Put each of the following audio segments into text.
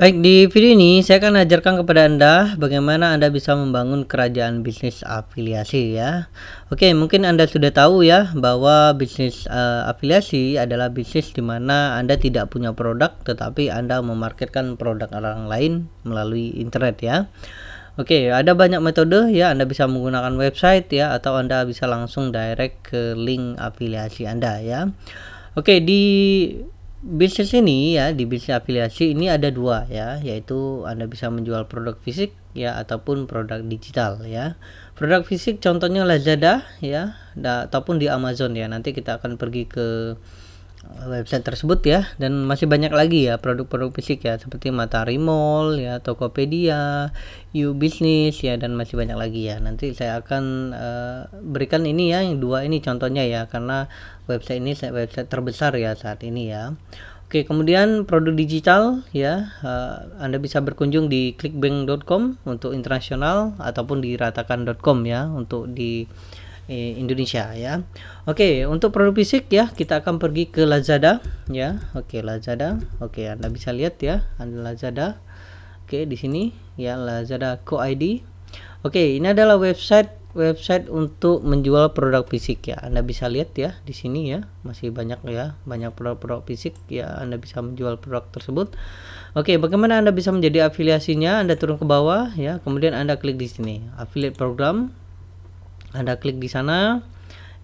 Baik, di video ini saya akan ajarkan kepada Anda bagaimana Anda bisa membangun kerajaan bisnis afiliasi ya. Oke, mungkin Anda sudah tahu ya bahwa bisnis uh, afiliasi adalah bisnis di mana Anda tidak punya produk tetapi Anda memarketkan produk orang lain melalui internet ya. Oke, ada banyak metode ya. Anda bisa menggunakan website ya atau Anda bisa langsung direct ke link afiliasi Anda ya. Oke, di bisnis ini ya di bisnis afiliasi ini ada dua ya yaitu anda bisa menjual produk fisik ya ataupun produk digital ya produk fisik contohnya Lazada ya da, ataupun di Amazon ya nanti kita akan pergi ke website tersebut ya dan masih banyak lagi ya produk-produk fisik ya seperti Matahari Mall ya Tokopedia, You Business ya dan masih banyak lagi ya. Nanti saya akan uh, berikan ini ya yang dua ini contohnya ya karena website ini website terbesar ya saat ini ya. Oke, kemudian produk digital ya, uh, Anda bisa berkunjung di clickbank.com untuk internasional ataupun di ratakan.com ya untuk di Indonesia ya. Oke, untuk produk fisik ya kita akan pergi ke Lazada ya. Oke, Lazada. Oke, Anda bisa lihat ya, Anda Lazada. Oke, di sini ya Lazada Co ID. Oke, ini adalah website website untuk menjual produk fisik ya. Anda bisa lihat ya di sini ya, masih banyak ya, banyak produk-produk fisik ya Anda bisa menjual produk tersebut. Oke, bagaimana Anda bisa menjadi afiliasinya? Anda turun ke bawah ya, kemudian Anda klik di sini, affiliate program. Anda klik di sana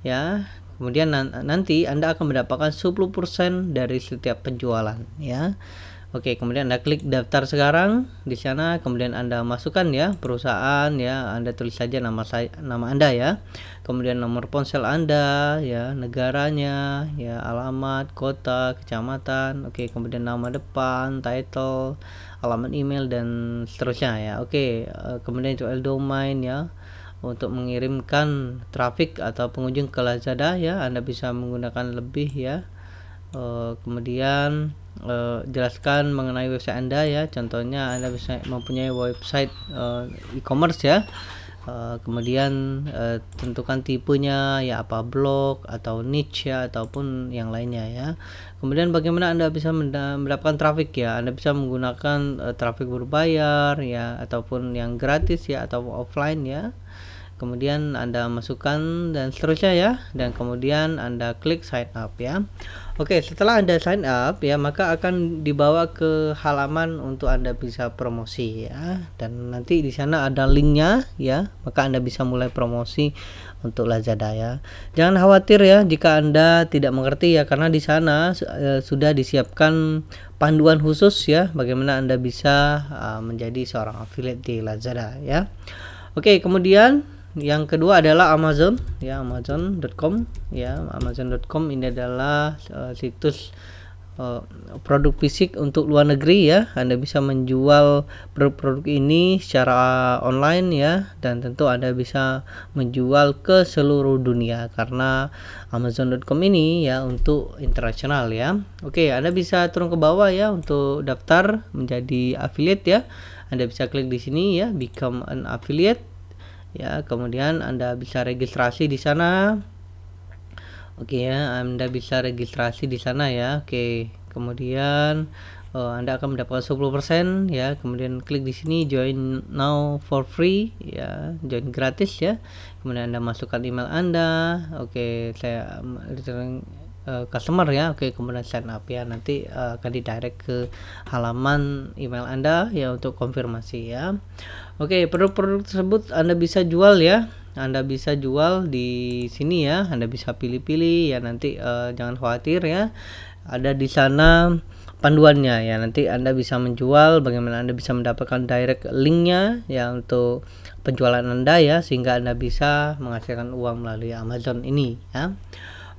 ya. Kemudian nanti Anda akan mendapatkan 10% dari setiap penjualan ya. Oke, kemudian Anda klik daftar sekarang di sana, kemudian Anda masukkan ya perusahaan ya, Anda tulis saja nama saya nama Anda ya. Kemudian nomor ponsel Anda ya, negaranya ya, alamat, kota, kecamatan. Oke, kemudian nama depan, title, alamat email dan seterusnya ya. Oke, eh, kemudian URL domain ya untuk mengirimkan traffic atau pengunjung ke Lazada ya Anda bisa menggunakan lebih ya e, kemudian e, jelaskan mengenai website Anda ya. Contohnya Anda bisa mempunyai website eh, e-commerce ya. Uh, kemudian uh, tentukan tipenya ya apa blog atau niche ya ataupun yang lainnya ya. Kemudian bagaimana Anda bisa mendapatkan traffic ya? Anda bisa menggunakan uh, traffic berbayar ya ataupun yang gratis ya atau offline ya kemudian Anda masukkan dan seterusnya ya dan kemudian Anda klik sign up ya Oke setelah Anda sign up ya maka akan dibawa ke halaman untuk Anda bisa promosi ya dan nanti di sana ada linknya ya maka Anda bisa mulai promosi untuk Lazada ya jangan khawatir ya jika Anda tidak mengerti ya karena di sana e, sudah disiapkan panduan khusus ya bagaimana Anda bisa e, menjadi seorang affiliate di Lazada ya Oke kemudian yang kedua adalah Amazon ya Amazon.com ya Amazon.com ini adalah uh, situs uh, produk fisik untuk luar negeri ya Anda bisa menjual produk-produk ini secara online ya dan tentu Anda bisa menjual ke seluruh dunia karena Amazon.com ini ya untuk internasional ya Oke Anda bisa turun ke bawah ya untuk daftar menjadi affiliate ya Anda bisa klik di sini ya become an affiliate ya kemudian anda bisa registrasi di sana oke ya anda bisa registrasi di sana ya oke kemudian uh, anda akan mendapatkan 10% ya kemudian klik di sini join now for free ya join gratis ya kemudian anda masukkan email anda oke saya return eh, customer ya oke kemudian sign up ya nanti uh, akan direct ke halaman email anda ya untuk konfirmasi ya Oke, produk-produk tersebut Anda bisa jual ya. Anda bisa jual di sini ya. Anda bisa pilih-pilih ya nanti uh, jangan khawatir ya. Ada di sana panduannya ya. Nanti Anda bisa menjual bagaimana Anda bisa mendapatkan direct linknya ya untuk penjualan Anda ya sehingga Anda bisa menghasilkan uang melalui Amazon ini ya.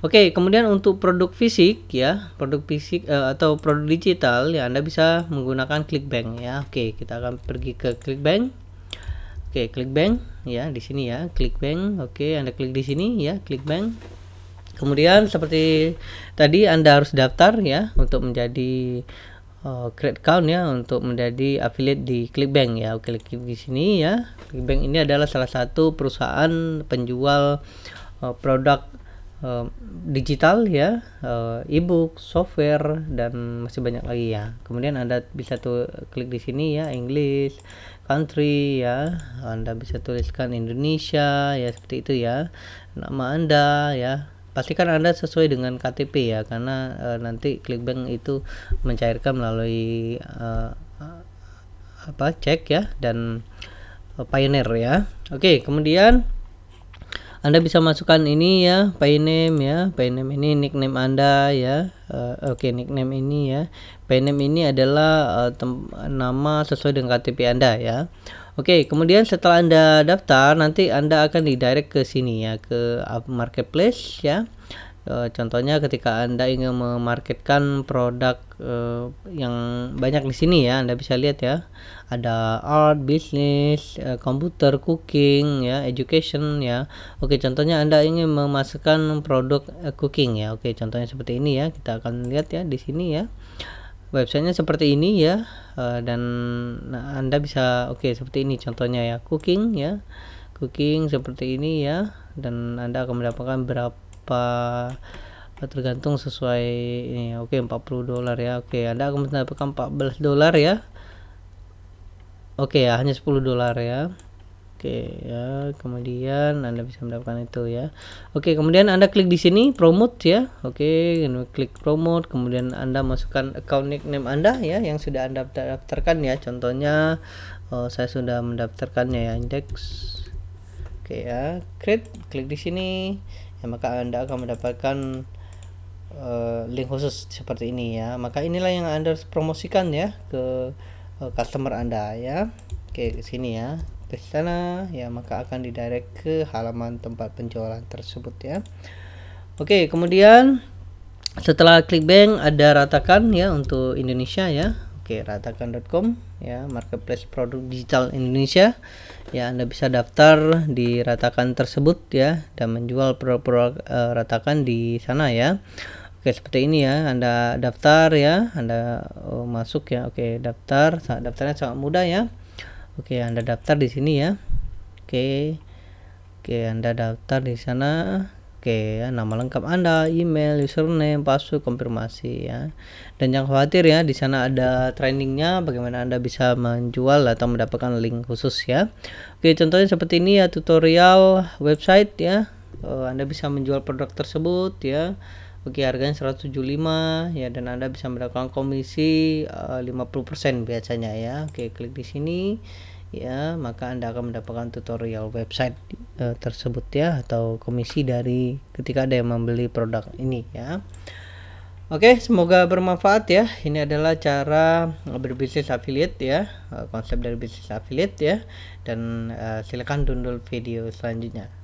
Oke, kemudian untuk produk fisik ya, produk fisik uh, atau produk digital ya Anda bisa menggunakan Clickbank ya. Oke, kita akan pergi ke Clickbank. Oke, klik bank ya di sini ya, klik bank. Oke, Anda klik di sini ya, klik bank. Kemudian seperti tadi Anda harus daftar ya untuk menjadi uh, eh, create account ya untuk menjadi affiliate di Clickbank ya. Oke, klik di sini ya. Clickbank ini adalah salah satu perusahaan penjual uh, produk digital ya uh, e-book, software dan masih banyak lagi ya. Kemudian Anda bisa tuh klik di sini ya English, country ya. Anda bisa tuliskan Indonesia ya seperti itu ya. Nama Anda ya. Pastikan Anda sesuai dengan KTP ya karena uh, nanti Clickbank itu mencairkan melalui uh, apa cek ya dan uh, Pioneer ya. Oke, kemudian anda bisa masukkan ini ya, payname ya. Payname ini nickname Anda ya. Uh, oke, okay, nickname ini ya. Payname ini adalah uh, nama sesuai dengan KTP Anda ya. Oke, okay, kemudian setelah Anda daftar, nanti Anda akan di direct ke sini ya, ke marketplace ya. Eh, contohnya ketika Anda ingin memarketkan produk eh, yang banyak di sini ya, Anda bisa lihat ya. Ada art, bisnis, eh, komputer, cooking ya, education ya. Oke, contohnya Anda ingin memasukkan produk cooking ya. Oke, contohnya seperti ini ya. Kita akan lihat ya di sini ya websitenya seperti ini ya dan nah, anda bisa oke seperti ini contohnya ya cooking ya cooking seperti ini ya dan anda akan mendapatkan berapa berapa tergantung sesuai ini oke okay, 40 dolar ya oke okay, anda akan mendapatkan 14 dolar ya oke okay, ya hanya 10 dolar ya oke okay, ya kemudian anda bisa mendapatkan itu ya oke okay, kemudian anda klik di sini promote ya oke okay, klik promote kemudian anda masukkan account nickname anda ya yang sudah anda daftarkan ya contohnya oh, saya sudah mendaftarkannya ya index oke okay, ya create klik di sini ya maka anda akan mendapatkan uh, link khusus seperti ini ya maka inilah yang anda promosikan ya ke uh, customer anda ya oke ke sini ya ke sana ya maka akan didirect ke halaman tempat penjualan tersebut ya oke kemudian setelah klik bank ada ratakan ya untuk Indonesia ya oke ratakan.com ya marketplace produk digital Indonesia ya Anda bisa daftar di ratakan tersebut ya dan menjual produk-produk uh, ratakan di sana ya Oke seperti ini ya Anda daftar ya Anda oh, masuk ya Oke daftar daftarnya sangat mudah ya Oke Anda daftar di sini ya Oke Oke Anda daftar di sana Oke, ya, nama lengkap Anda, email, username, password, konfirmasi ya. Dan jangan khawatir ya, di sana ada trainingnya bagaimana Anda bisa menjual atau mendapatkan link khusus ya. Oke, contohnya seperti ini ya, tutorial website ya. Eh, Anda bisa menjual produk tersebut ya. Oke, harganya 175 ya dan Anda bisa mendapatkan komisi eh, uh, 50% biasanya ya. Oke, klik di sini ya maka anda akan mendapatkan tutorial website e, tersebut ya atau komisi dari ketika ada yang membeli produk ini ya Oke semoga bermanfaat ya ini adalah cara berbisnis affiliate ya e, konsep dari bisnis affiliate ya dan e, silakan download video selanjutnya